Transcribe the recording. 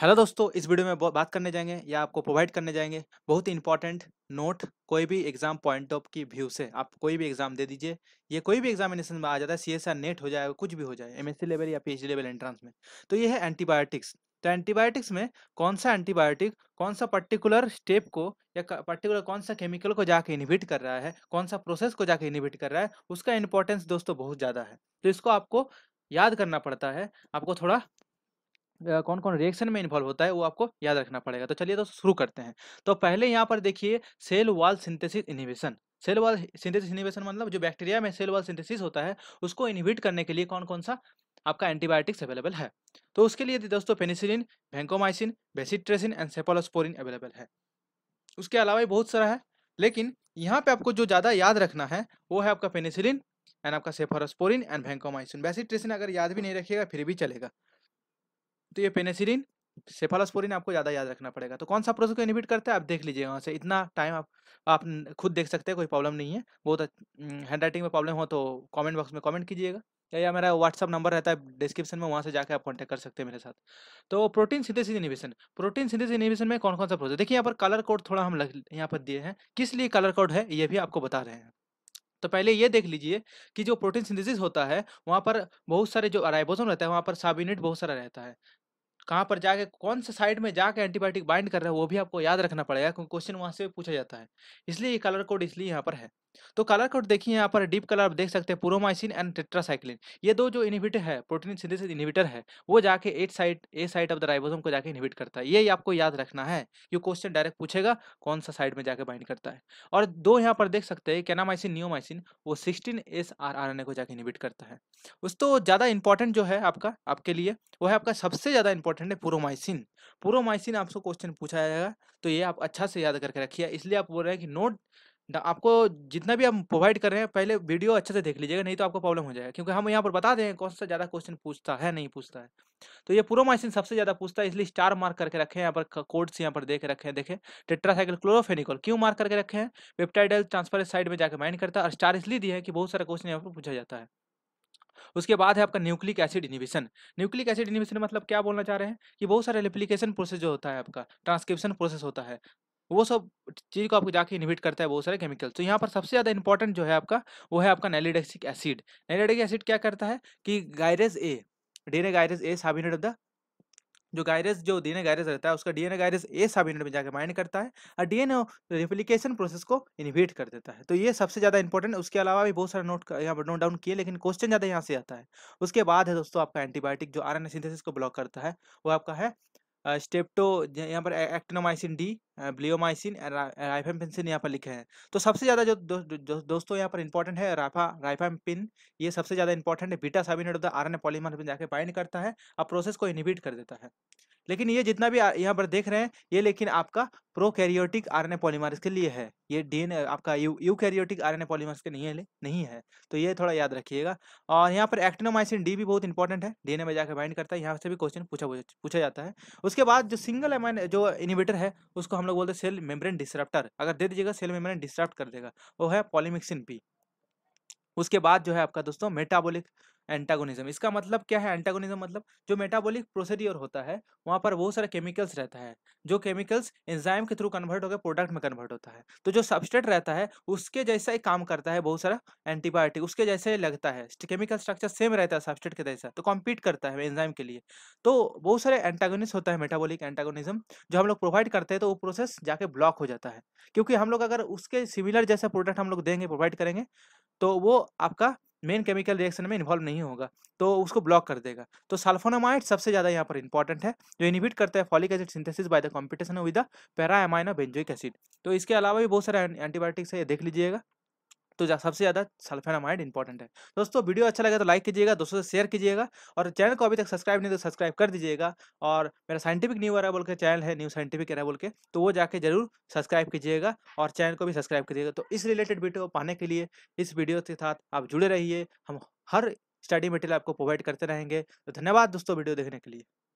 hello दोस्तों इस video में बात करने जाएंगे या आपको प्रोवाइड करने जाएंगे बहुत ही इंपॉर्टेंट नोट कोई भी एग्जाम पॉइंट ऑफ की व्यू से आप कोई भी एग्जाम दे दीजिए ये कोई भी एग्जामिनेशन में आ जाता है सी एस आर नेट हो जाए कुछ भी हो जाए एमएससी लेवल या पीएचडी लेवल एंट्रांस में तो ये है एंटीबायोटिक्स तो एंटीबायोटिक्स में कौन सा एंटीबायोटिक कौन सा पर्टिकुलर स्टेप को या पर्टिकुलर कौन सा केमिकल को जाके इनहिबिट कर रहा है कौन सा प्रोसेस को जाके इनहिबिट कर रहा है उसका इंपॉर्टेंस दोस्तों बहुत ज़्यादा है तो इसको आपको याद करना पड़ता है आपको थोड़ा कौन कौन रिएक्शन में इन्वॉल्व होता है वो आपको याद रखना पड़ेगा तो चलिए दोस्तों शुरू करते हैं तो पहले यहाँ पर देखिए cell wall synthesis inhibition cell wall synthesis inhibition मतलब जो बैक्टीरिया में सेल वॉल सिंथेसिस होता है उसको इनिविट करने के लिए कौन कौन सा आपका एंटीबायोटिक्स अवेलेबल है तो उसके लिए दोस्तों penicillin vancomycin bacitracin and cephalosporin available है उसके अलावा बहुत सारा है लेकिन यहाँ पे आपको जो ज़्यादा याद रखना है वो है आपका पेनिसिलिन एंड आपका सेफारोस्पोरिन एंड वेंकोमाइसिन बेसिट्रेसिन अगर याद भी नहीं रखिएगा फिर भी चलेगा तो ये पेनेसिलिन सेफालोस्पोरिन आपको ज़्यादा याद रखना पड़ेगा तो कौन सा प्रोसेस को इनिबिट करता है आप देख लीजिए वहाँ से इतना टाइम आप आप खुद देख सकते हैं कोई प्रॉब्लम नहीं है बहुत हैंड राइटिंग में प्रॉब्लम हो तो कमेंट बॉक्स में कमेंट कीजिएगा या, या मेरा व्हाट्सअप नंबर रहता है डिस्क्रिप्शन में वहाँ से जाकर आप कॉन्टैक्ट कर सकते हैं मेरे साथ तो protein synthesis inhibition protein synthesis inhibition में कौन कौन सा प्रोसेस देखिए यहाँ पर कलर कोड थोड़ा हम यहाँ पर दिए हैं किस लिए कलर कोड है ये भी आपको बता रहे हैं तो पहले ये देख लीजिए कि जो प्रोटीन सिंथेसिस होता है वहाँ पर बहुत सारे जो राइबोसोम रहता है वहाँ पर सब यूनिट बहुत सारा रहता है कहाँ पर जाके कौन से साइड में जाके एंटीबायोटिक बाइंड कर रहा है वो भी आपको याद रखना पड़ेगा क्योंकि क्वेश्चन वहाँ से पूछा जाता है इसलिए ये कलर कोड इसलिए यहाँ पर है तो कलर कोड देखिए यहाँ पर डीप कलर आप देख सकते हैं पुरोमाइसिन एंड टेट्रासाइक्लिन ये दो जो इनिविटर है प्रोटीन सिंथेसिस इनिविटर है वो जाके at site A site of the ribosome को जाके इनिविट करता है ये आपको याद रखना है ये क्वेश्चन डायरेक्ट पूछेगा कौन सा साइड में जाके बाइंड करता है और दो यहाँ पर देख सकते हैं कैनामाइसिन न्यूमाइसिन वो sixteen S R R N A को जाके इनिविट करता है उस तो ज़्यादा इंपॉर्टेंट जो है आपका आपके लिए वो है आपका सबसे ज़्यादा इंपॉर्टेंट है पुरोमाइसिन पुरोमाइसिन आपसे क्वेश्चन पूछा जाएगा तो ये आप अच्छा से याद करके रखिए इसलिए आप बोल रहे हैं कि नोट आपको जितना भी हम प्रोवाइड कर रहे हैं पहले वीडियो अच्छे से देख लीजिएगा नहीं तो आपको प्रॉब्लम हो जाएगा क्योंकि हम यहाँ पर बता दें कौन सा ज़्यादा क्वेश्चन पूछता है नहीं पूछता है तो ये प्रोमाइसिन सबसे ज़्यादा पूछता है इसलिए स्टार मार्क करके रखे यहाँ पर कोड्स यहाँ पर देख रखे हैं देखें टेट्रासाइकिल क्लोरोफेनिकोल क्यों मार्क करके रखे हैं वेप्टाइडल ट्रांसफर साइड में जाकर माइंड करता है और स्टार इसलिए दिए हैं कि बहुत सारा क्वेश्चन यहाँ पर पूछा जाता है उसके बाद है आपका nucleic acid inhibition nucleic acid inhibition मतलब क्या बोलना चाह रहे हैं कि बहुत सारे एप्लीकेशन प्रोसेस जो होता है आपका ट्रांसक्रिप्शन प्रोसेस होता है वो सब चीज़ को आपको जाके इनहिबिट करता है बहुत सारे केमिकल तो यहाँ पर सबसे ज़्यादा इंपॉर्टेंट जो है आपका वो है आपका नैलिडेक्सिक एसिड नैलिडेक्सिक एसिड क्या करता है कि gyrase A DNA gyrase A subunit of the जो गायरस जो डीएनए गायरस रहता है उसका डीएनए गायरस ए सब यूनिट में जाकर माइंड करता है और डीएनए रेप्लिकेशन प्रोसेस को इनिवेट कर देता है तो ये सबसे ज़्यादा इंपॉर्टेंट उसके अलावा भी बहुत सारे नोट यहाँ पर नोट डाउन किए लेकिन क्वेश्चन ज़्यादा यहाँ से आता है उसके बाद है दोस्तों आपका एंटीबायोटिक जो आर सिंथेसिस को ब्लॉक करता है वो आपका है स्टेप्टो यहाँ पर एक्टिनोमाइसिन डी ब्लियोमाइसिन पिनसिन यहाँ पर लिखे हैं तो सबसे ज़्यादा जो दोस्तों यहाँ पर इंपॉर्टेंट है राफा पिन ये सबसे ज़्यादा इंपॉर्टेंट है beta subunit the R polymer में जाकर बाइंड करता है और प्रोसेस को इनिबिट कर देता है लेकिन ये जितना भी यहाँ पर देख रहे हैं ये लेकिन आपका प्रोकैरियोटिक आरएनए पॉलीमर्स के लिए है ये डीएनए आपका यू यूकैरियोटिक आरएनए पॉलीमर्स के नहीं है नहीं है तो ये थोड़ा याद रखिएगा और यहाँ पर एक्टिनोमाइसिन डी भी बहुत इंपॉर्टेंट है डीएनए में जाकर बाइंड करता है यहाँ से भी क्वेश्चन पूछा पूछा जाता है उसके बाद जो सिंगल एमाइन जो इनिवेटर है उसको हम लोग बोलते हैं सेल मेम्ब्रेन डिसरप्टर अगर दे दीजिएगा सेल मेम्ब्रेन डिसरप्ट कर देगा वो है पॉलीमिक्सिन पी उसके बाद जो है आपका दोस्तों मेटाबॉलिक एंटागोनिज्म इसका मतलब क्या है एंटागोनिज्म मतलब जो मेटाबॉलिक प्रोसीड्योर होता है वहाँ पर बहुत सारे केमिकल्स रहता है जो केमिकल्स एंजाइम के थ्रू कन्वर्ट होकर प्रोडक्ट में कन्वर्ट होता है तो जो सब्सटेट रहता है उसके जैसा ही काम करता है बहुत सारा एंटीबायोटिक उसके जैसे ही लगता है केमिकल स्ट्रक्चर सेम रहता है सब्सटेट के जैसा तो कॉम्पीट करता है एंजाइम के लिए तो बहुत सारे एंटागोनिस्ट होता है मेटाबोलिक एंटागोनिज्म जो हम लोग प्रोवाइड करते हैं तो वो प्रोसेस जाके ब्लॉक हो जाता है क्योंकि हम लोग अगर उसके सिमिलर जैसा प्रोडक्ट हम लोग देंगे प्रोवाइड करेंगे तो वो आपका मेन केमिकल रिएक्शन में इन्वॉल्व नहीं होगा तो उसको ब्लॉक कर देगा तो सल्फोनामाइड सबसे ज़्यादा यहाँ पर इंपॉर्टेंट है जो इनिबिट करता है folic acid synthesis by the competition with the amino benzoic acid तो इसके अलावा भी बहुत सारे एंटीबायोटिक्स है देख लीजिएगा तो सबसे ज़्यादा सल्फेनामाइड इंपॉर्टेंट है दोस्तों वीडियो अच्छा लगा तो लाइक कीजिएगा दोस्तों से शेयर कीजिएगा और चैनल को अभी तक सब्सक्राइब नहीं तो सब्सक्राइब कर दीजिएगा और मेरा साइंटिफिक न्यू अरेबल बोल के चैनल है न्यू साइंटिफिक अरेबल बोल के तो वो जाके जरूर सब्सक्राइब कीजिएगा और चैनल को भी सब्सक्राइब कीजिएगा तो इस रिलेटेड वीडियो पाने के लिए इस वीडियो के साथ आप जुड़े रहिए हम हर स्टडी मटेरियल आपको प्रोवाइड करते रहेंगे तो धन्यवाद दोस्तों वीडियो देखने के लिए